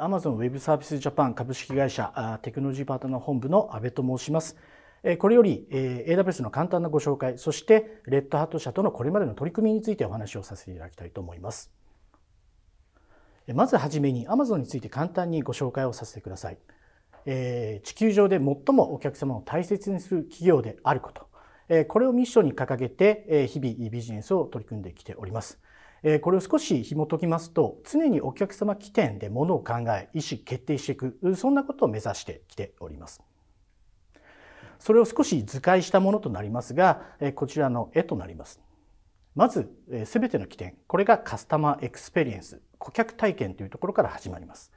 アマゾンウェブサービスジャパン株式会社テクノロジーパートナー本部の阿部と申します。これより AWS の簡単なご紹介、そしてレッドハット社とのこれまでの取り組みについてお話をさせていただきたいと思います。まずはじめにアマゾンについて簡単にご紹介をさせてください。地球上で最もお客様を大切にする企業であること。これをミッションに掲げて日々ビジネスを取り組んできております。えこれを少し紐解きますと常にお客様起点で物を考え意思決定していくそんなことを目指してきております。それを少し図解したものとなりますがこちらの絵となります。まず全ての起点これがカスタマーエクスペリエンス顧客体験というところから始まります。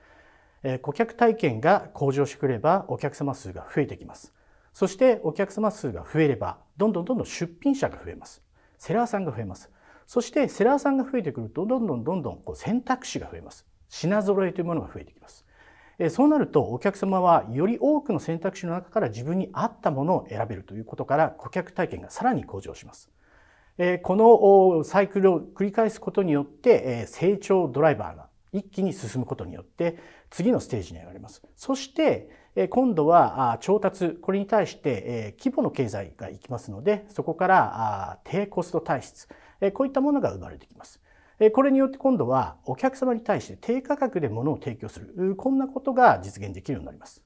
顧客体験が向上してくればお客様数が増えてきます。そしてお客様数が増えればどんどんどんどん出品者が増えます。セラーさんが増えます。そしてセラーさんが増えてくるとどんどんどんどんこう選択肢が増えます品揃えというものが増えてきますそうなるとお客様はより多くの選択肢の中から自分に合ったものを選べるということから顧客体験がさらに向上しますこのサイクルを繰り返すことによって成長ドライバーが一気に進むことによって次のステージに上がりますそして今度は調達これに対して規模の経済がいきますのでそこから低コスト体質こういったものが生まれてきます。これによって今度はお客様に対して低価格で物を提供するこんなことが実現できるようになります。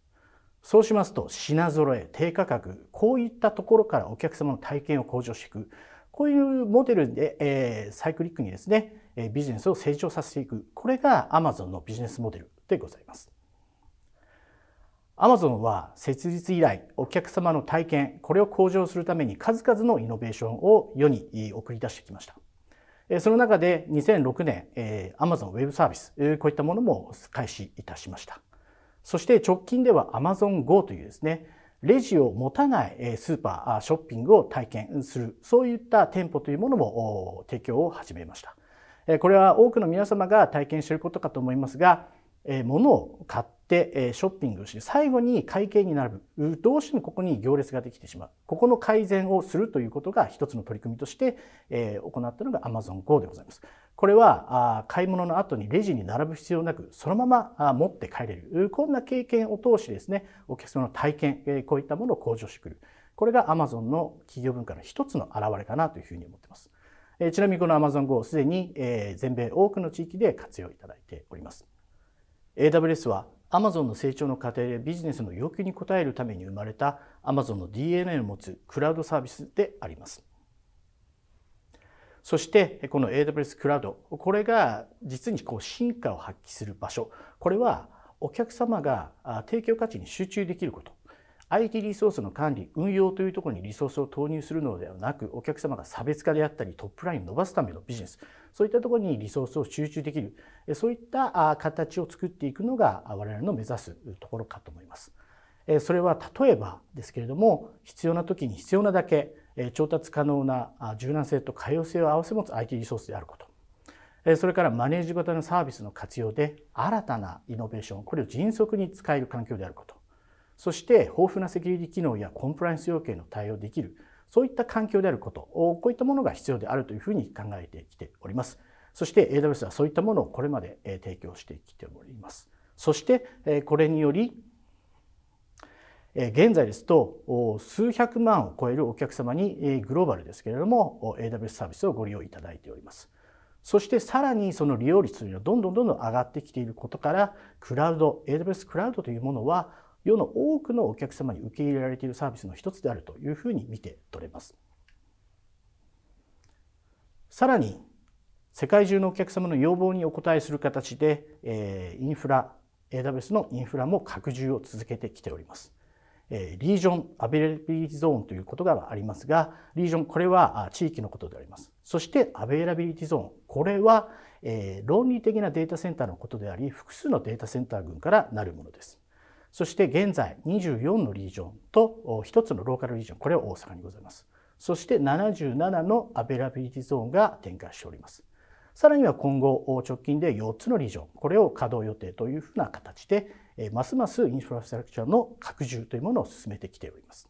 そうしますと品揃え低価格こういったところからお客様の体験を向上していくこういうモデルで、えサイクリックにですねビジネスを成長させていくこれがアマゾンのビジネスモデルでございます。アマゾンは設立以来お客様の体験これを向上するために数々のイノベーションを世に送り出してきましたその中で2006年アマゾンウェブサービスこういったものも開始いたしましたそして直近ではアマゾン g o というですねレジを持たないスーパーショッピングを体験するそういった店舗というものも提供を始めましたこれは多くの皆様が体験していることかと思いますが物を買っってショッピングをして最後に会計に並ぶどうしてもここに行列ができてしまうここの改善をするということが一つの取り組みとして行ったのが AmazonGo でございますこれは買い物の後にレジに並ぶ必要なくそのまま持って帰れるこんな経験を通してですねお客様の体験こういったものを向上してくるこれが Amazon の企業文化の一つの表れかなというふうに思っていますちなみにこの AmazonGo すでに全米多くの地域で活用いただいております AWS はアマゾンの成長の過程でビジネスの要求に応えるために生まれたアマゾンの DNA を持つクラウドサービスであります。そしてこの AWS クラウドこれが実にこう進化を発揮する場所これはお客様が提供価値に集中できること IT リソースの管理、運用というところにリソースを投入するのではなく、お客様が差別化であったり、トップラインを伸ばすためのビジネス、そういったところにリソースを集中できる、そういった形を作っていくのが我々の目指すところかと思います。それは例えばですけれども、必要な時に必要なだけ調達可能な柔軟性と可用性を併せ持つ IT リソースであること。それからマネージ型のサービスの活用で新たなイノベーション、これを迅速に使える環境であること。そして豊富なセキュリティ機能やコンプライアンス要件の対応できるそういった環境であることこういったものが必要であるというふうに考えてきておりますそして AWS はそういったものをこれまで提供してきておりますそしてこれにより現在ですと数百万を超えるお客様にグローバルですけれども AWS サービスをご利用いただいておりますそしてさらにその利用率というのはどんどんどんどん上がってきていることからクラウド AWS クラウドというものは世の多くのお客様に受け入れられているサービスの一つであるというふうに見て取れます。さらに世界中のお客様の要望にお応えする形で、えインフラ AWS のインフラも拡充を続けてきております。リージョン、アベレビリティゾーンという言葉がありますが、リージョン、これは地域のことであります。そして、アベラビリティゾーン、これは論理的なデータセンターのことであり、複数のデータセンター群からなるものです。そして現在24のリージョンと1つのローカルリージョン、これは大阪にございます。そして77のアベラビリティゾーンが展開しております。さらには今後直近で4つのリージョン、これを稼働予定というふうな形で、ますますインフラストラクチャの拡充というものを進めてきております。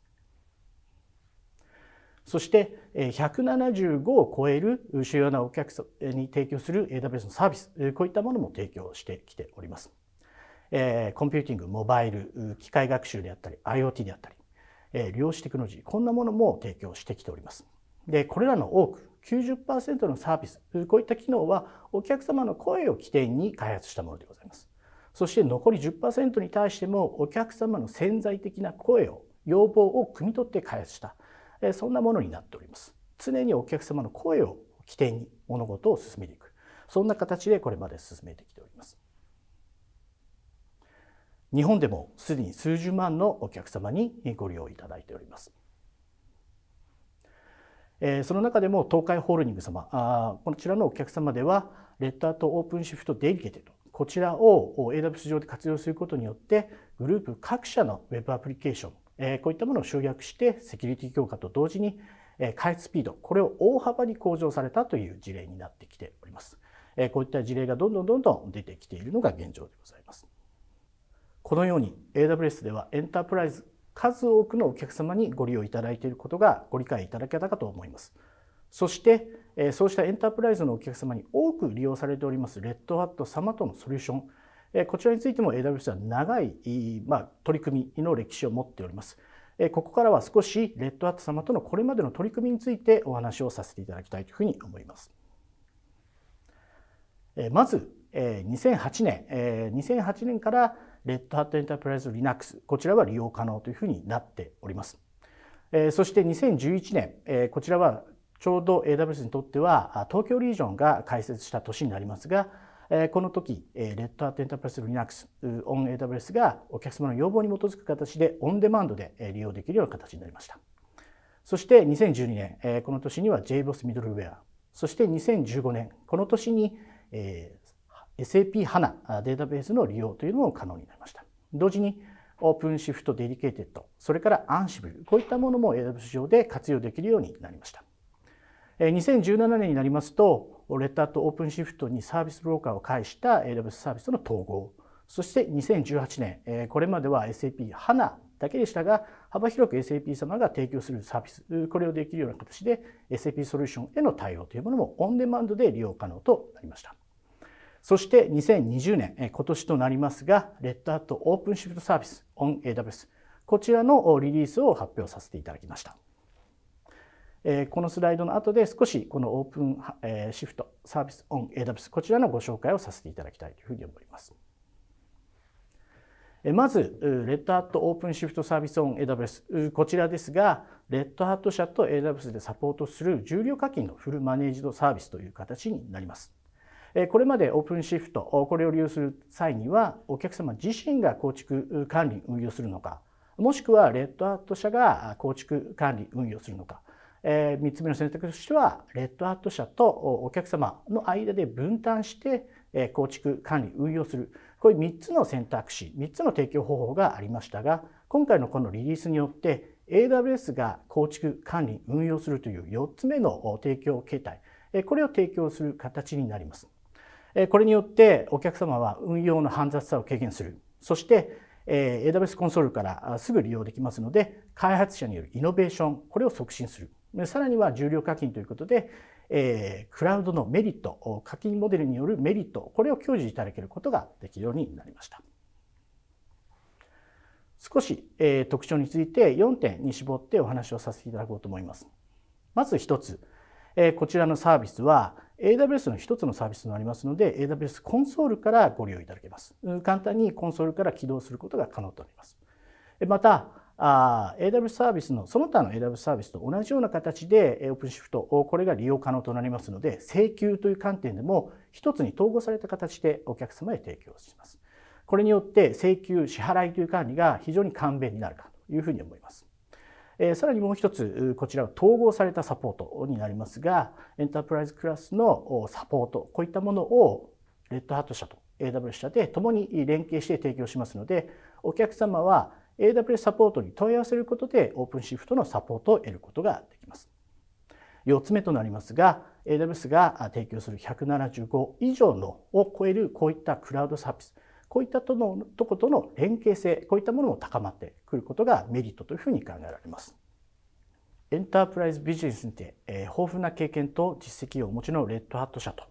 そして175を超える主要なお客さんに提供する AWS のサービス、こういったものも提供してきております。えー、コンピューティング、モバイル、機械学習であったり、IoT であったり、えー、量子テクノロジー、こんなものも提供してきております。で、これらの多く、90%のサービス、こういった機能はお客様の声を起点に開発したものでございます。そして残り10%に対してもお客様の潜在的な声を、要望を汲み取って開発した、そんなものになっております。常にお客様の声を起点に物事を進めていく。そんな形でこれまで進めてき日本でもすでに数十万のお客様にご利用いただいております。その中でも東海ホールディング様、こちらのお客様では、レッドアートオープンシフトデリケテッこちらを AWS 上で活用することによって、グループ各社のウェブアプリケーション、こういったものを集約して、セキュリティ強化と同時に、開発スピード、これを大幅に向上されたという事例になってきております。こういった事例がどんどんどんどん出てきているのが現状でございます。このように AWS ではエンタープライズ数多くのお客様にご利用いただいていることがご理解いただけたかと思います。そして、そうしたエンタープライズのお客様に多く利用されておりますレッドハット様とのソリューション、こちらについても AWS は長い、まあ、取り組みの歴史を持っております。ここからは少しレッドハット様とのこれまでの取り組みについてお話をさせていただきたいというふうに思います。まず、2008年、2008年からレッドハットエンタープライズ Linux、こちらは利用可能というふうになっております。そして2011年、こちらはちょうど AWS にとっては東京リージョンが開設した年になりますが、この時、レッドハットエンタープライズ Linux、オン AWS がお客様の要望に基づく形でオンデマンドで利用できるような形になりました。そして2012年、この年には JBoss ミドルウェア、そして2015年、この年に SAP HANA データベースの利用というのも可能になりました。同時に OpenShift Dedicated、それから Ansible、こういったものも AWS 上で活用できるようになりました。2017年になりますと、レッターと OpenShift にサービスブローカーを介した AWS サービスの統合、そして2018年、これまでは SAP HANA だけでしたが、幅広く SAP 様が提供するサービス、これをできるような形で SAP ソリューションへの対応というものもオンデマンドで利用可能となりました。そして2020年、今年となりますが、レッドアットオープンシフトサービス on AWS。こちらのリリースを発表させていただきました。このスライドの後で少しこのオープンシフトサービス on AWS こちらのご紹介をさせていただきたいというふうに思います。まず、レッドアットオープンシフトサービスオン AWS。こちらですが、レッドアット社と AWS でサポートする重量課金のフルマネージドサービスという形になります。これまでオープンシフトこれを利用する際にはお客様自身が構築管理運用するのかもしくはレッドアート社が構築管理運用するのかえ3つ目の選択としてはレッドアート社とお客様の間で分担して、え構築管理運用するこういう3つの選択肢3つの提供方法がありましたが今回のこのリリースによって AWS が構築管理運用するという4つ目の提供形態これを提供する形になります。これによってお客様は運用の煩雑さを軽減する。そして、え AWS コンソールからすぐ利用できますので、開発者によるイノベーション、これを促進する。さらには重量課金ということで、えクラウドのメリット、課金モデルによるメリット、これを享受いただけることができるようになりました。少し、え特徴について4点に絞ってお話をさせていただこうと思います。まず1つ、えこちらのサービスは、AWS の一つのサービスになりますので AWS コンソールからご利用いただけます。簡単にコンソールから起動することが可能となります。また、AWS サービスのその他の AWS サービスと同じような形で OpenShift これが利用可能となりますので請求という観点でも一つに統合された形でお客様へ提供します。これによって請求支払いという管理が非常に簡便になるかというふうに思います。えさらにもう一つこちらは統合されたサポートになりますがエンタープライズクラスのサポートこういったものをレッドハット社と AWS 社で共に連携して提供しますのでお客様は AWS サポートに問い合わせることでオープンシフトのサポートを得ることができます。4つ目となりますが AWS が提供する175以上のを超えるこういったクラウドサービスこういったとのとことの連携性こういったものも高まってくることがメリットというふうに考えられます。エンタープライズビジネスにて、え豊富な経験と実績をお持ちのレッドハット社と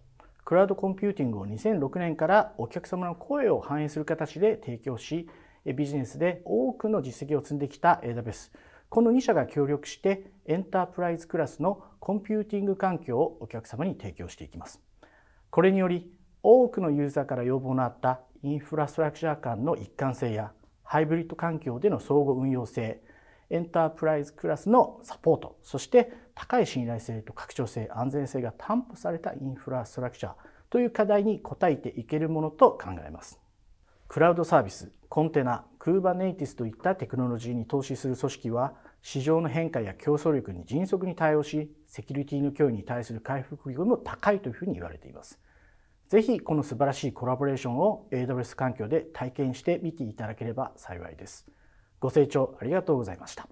クラウドコンピューティングを2006年からお客様の声を反映する形で提供しビジネスで多くの実績を積んできた AWS この2社が協力してエンタープライズクラスのコンピューティング環境をお客様に提供していきます。これにより多くのユーザーから要望のあったインフラストラクチャー間の一貫性やハイブリッド環境での相互運用性エンタープライズクラスのサポートそして高い信頼性と拡張性安全性が担保されたインフラストラクチャーという課題に応えていけるものと考えますクラウドサービスコンテナクーバネイティスといったテクノロジーに投資する組織は市場の変化や競争力に迅速に対応しセキュリティの脅威に対する回復力も高いというふうに言われています。ぜひこの素晴らしいコラボレーションを AWS 環境で体験してみていただければ幸いです。ご清聴ありがとうございました。